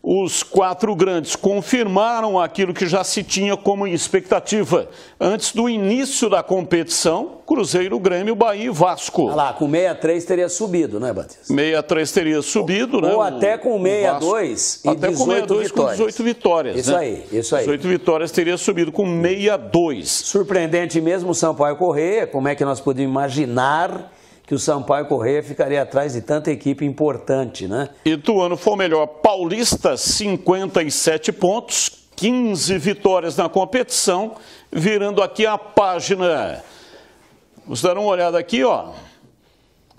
Os quatro grandes confirmaram aquilo que já se tinha como expectativa. Antes do início da competição, Cruzeiro, Grêmio, Bahia e Vasco. Olha lá, com 63 teria subido, né, Batista? 63 teria subido, ou, né? Ou até com 62 e até 18 com 62 vitórias. com 18 vitórias. Isso né? aí, isso aí. 18 vitórias teria subido com 62. Surpreendente mesmo o Sampaio Correia, como é que nós podíamos imaginar que o Sampaio Correia ficaria atrás de tanta equipe importante, né? Ituano foi o melhor paulista, 57 pontos, 15 vitórias na competição, virando aqui a página. Vamos dar uma olhada aqui, ó.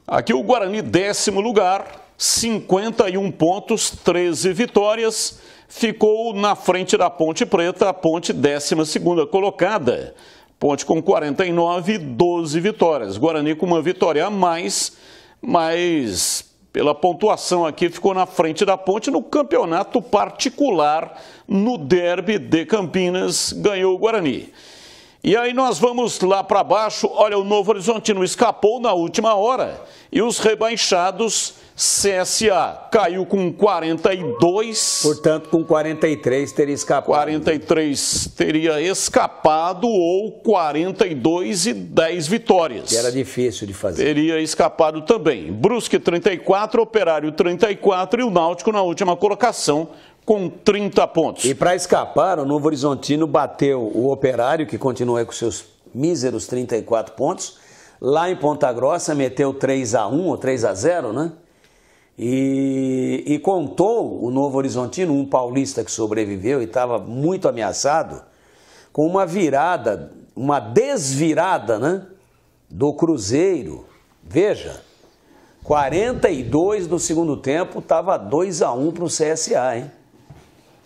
Aqui o Guarani, décimo lugar, 51 pontos, 13 vitórias. Ficou na frente da Ponte Preta, a Ponte, décima segunda colocada. Ponte com 49, 12 vitórias. Guarani com uma vitória a mais, mas pela pontuação aqui ficou na frente da Ponte no campeonato particular no Derby de Campinas, ganhou o Guarani. E aí nós vamos lá para baixo, olha, o Novo Horizontino escapou na última hora. E os rebaixados, CSA caiu com 42. Portanto, com 43 teria escapado. 43 teria escapado ou 42 e 10 vitórias. Que era difícil de fazer. Teria escapado também. Brusque 34, Operário 34 e o Náutico na última colocação com 30 pontos. E para escapar, o Novo Horizontino bateu o Operário, que continua com seus míseros 34 pontos. Lá em Ponta Grossa meteu 3 x 1 ou 3 x 0, né? E, e contou o Novo Horizontino, um paulista que sobreviveu e estava muito ameaçado, com uma virada, uma desvirada, né? Do Cruzeiro. Veja, 42 do segundo tempo estava 2 x 1 para o CSA, hein?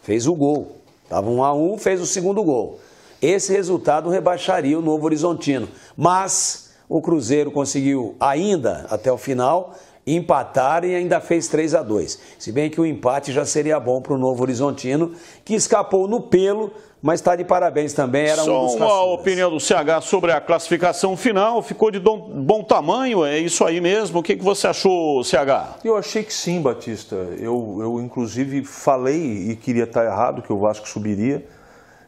fez o gol. Estava 1 a 1, fez o segundo gol. Esse resultado rebaixaria o Novo Horizontino, mas o Cruzeiro conseguiu ainda até o final empataram e ainda fez 3 a 2 Se bem que o empate já seria bom para o Novo Horizontino, que escapou no pelo, mas está de parabéns também. Era Só um dos uma opinião do CH sobre a classificação final, ficou de bom, bom tamanho, é isso aí mesmo? O que, que você achou, CH? Eu achei que sim, Batista. Eu, eu, inclusive, falei e queria estar tá errado que o Vasco subiria.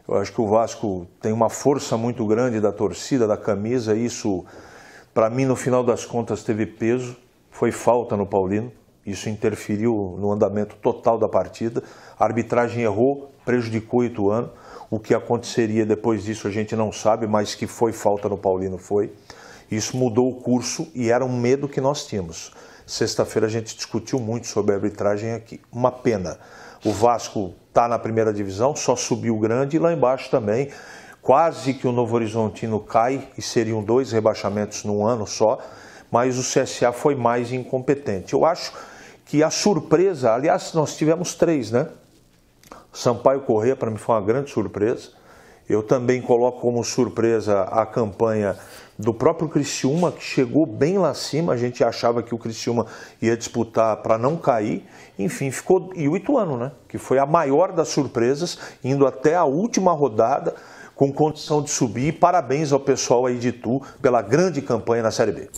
Eu acho que o Vasco tem uma força muito grande da torcida, da camisa, isso, para mim, no final das contas, teve peso foi falta no Paulino, isso interferiu no andamento total da partida. A arbitragem errou, prejudicou o Ituano. O que aconteceria depois disso a gente não sabe, mas que foi falta no Paulino foi. Isso mudou o curso e era um medo que nós tínhamos. Sexta-feira a gente discutiu muito sobre a arbitragem aqui. Uma pena. O Vasco está na primeira divisão, só subiu grande e lá embaixo também. Quase que o Novo Horizontino cai e seriam dois rebaixamentos num ano só mas o CSA foi mais incompetente. Eu acho que a surpresa, aliás, nós tivemos três, né? Sampaio Corrêa, para mim, foi uma grande surpresa. Eu também coloco como surpresa a campanha do próprio Criciúma, que chegou bem lá cima. A gente achava que o Criciúma ia disputar para não cair. Enfim, ficou. E o Ituano, né? Que foi a maior das surpresas, indo até a última rodada com condição de subir. Parabéns ao pessoal aí de Tu pela grande campanha na Série B.